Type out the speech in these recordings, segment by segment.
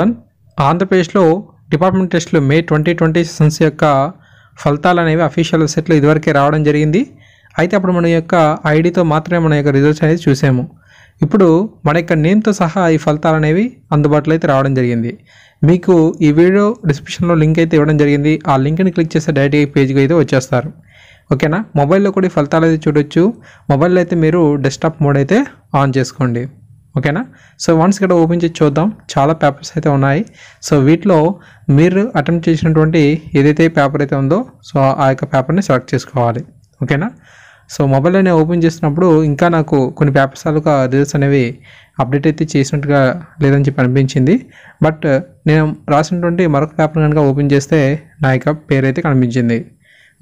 one ఆంధ్రప్రదేశ్లో department టెస్ట్లు May twenty twenty sense యొక్క ఫలితాలు అనేవి అఫీషియల్ వెబ్సైట్లో ఇదివరకే రావడం జరిగింది అయితే అప్పుడు మన యొక్క ఐడితో మాత్రమే మన యొక్క రిజల్ట్స్ అనేది చూసాము ఇప్పుడు మన యొక్క నేమ్తో సహా ఈ ఫలితాలు అనేవి అందుబాటులో అయితే రావడం జరిగింది మీకు ఈ వీడియో డిస్క్రిప్షన్లో లింక్ అయితే ఇవ్వడం జరిగింది ఆ లింక్ని క్లిక్ చేస్తే డైరెక్ట్గా ఈ పేజ్కి అయితే వచ్చేస్తారు ఓకేనా మొబైల్లో కూడా ఈ ఫలితాలు అయితే చూడొచ్చు మొబైల్లో అయితే మీరు డెస్క్టాప్ మోడ్ అయితే ఆన్ చేసుకోండి ఓకేనా సో వన్స్ ఇక్కడ ఓపెన్ చేసి చూద్దాం చాలా పేపర్స్ అయితే ఉన్నాయి సో వీటిలో మీరు అటెంప్ట్ చేసినటువంటి ఏదైతే పేపర్ అయితే ఉందో సో ఆ యొక్క పేపర్ని సెలెక్ట్ చేసుకోవాలి ఓకేనా సో మొబైల్ నేను ఓపెన్ చేసినప్పుడు ఇంకా నాకు కొన్ని పేపర్స్ తాలూకా రిజల్ట్స్ అనేవి అప్డేట్ అయితే చేసినట్టుగా లేదని చెప్పి అనిపించింది బట్ uh, నేను రాసినటువంటి మరొక పేపర్ కనుక ఓపెన్ చేస్తే నా యొక్క పేరు అయితే కనిపించింది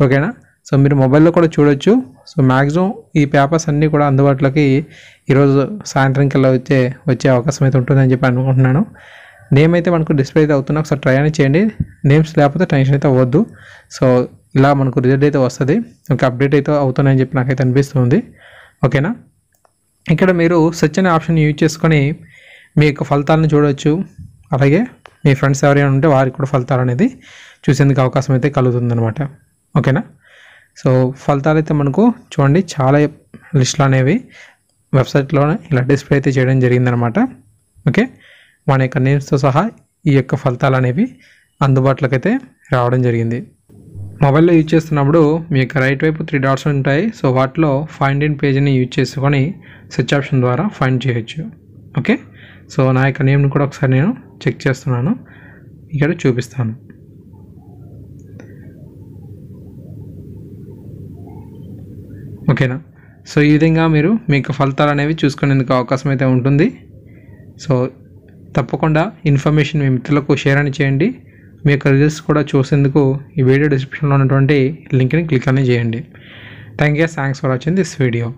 ఓకేనా సో మీరు మొబైల్లో కూడా చూడొచ్చు సో మ్యాక్సిమం ఈ పేపర్స్ అన్నీ కూడా అందుబాటులోకి ఈరోజు సాయంత్రం కల్లా వచ్చే వచ్చే అవకాశం అయితే ఉంటుందని చెప్పి అనుకుంటున్నాను నేమ్ అయితే మనకు డిస్ప్లే అయితే అవుతున్నా ఒకసారి ట్రై అని చేయండి నేమ్స్ లేకపోతే టెన్షన్ అయితే అవ్వద్దు సో ఇలా మనకు రిజల్ట్ అయితే వస్తుంది ఇంకా అప్డేట్ అయితే అవుతున్నాయని చెప్పి నాకైతే అనిపిస్తుంది ఓకేనా ఇక్కడ మీరు సెర్చ్ అనే ఆప్షన్ యూజ్ చేసుకొని మీ యొక్క ఫలితాలను చూడవచ్చు అలాగే మీ ఫ్రెండ్స్ ఎవరైనా ఉంటే వారికి కూడా ఫలితాలు అనేది చూసేందుకు అవకాశం అయితే కలుగుతుందనమాట ఓకేనా సో ఫలితాలు అయితే మనకు చూడండి చాలా లిస్టులు అనేవి వెబ్సైట్లోనే ఇలా డిస్ప్లే అయితే చేయడం జరిగిందనమాట ఓకే మన యొక్క నేమ్స్తో సహా ఈ యొక్క ఫలితాలు అనేవి అందుబాటులోకి అయితే రావడం జరిగింది మొబైల్లో యూజ్ చేస్తున్నప్పుడు మీ యొక్క రైట్ వైపు త్రీ డాట్స్ ఉంటాయి సో వాటిలో ఫైండ్ ఇన్ పేజ్ని యూజ్ చేసుకొని సెర్చ్ ఆప్షన్ ద్వారా ఫైండ్ చేయొచ్చు ఓకే సో నా యొక్క నేమ్ని కూడా ఒకసారి నేను చెక్ చేస్తున్నాను ఇక్కడ చూపిస్తాను ఓకేనా సో ఈ విధంగా మీరు మీకు ఫలితాలు అనేవి చూసుకునేందుకు అవకాశం అయితే ఉంటుంది సో తప్పకుండా ఇన్ఫర్మేషన్ మీ మిత్రులకు షేర్ అని చేయండి మీ యొక్క రిజల్ట్స్ కూడా చూసేందుకు ఈ వీడియో డిస్క్రిప్షన్లో ఉన్నటువంటి లింక్ని క్లిక్ అని చేయండి thank you thanks for watching this video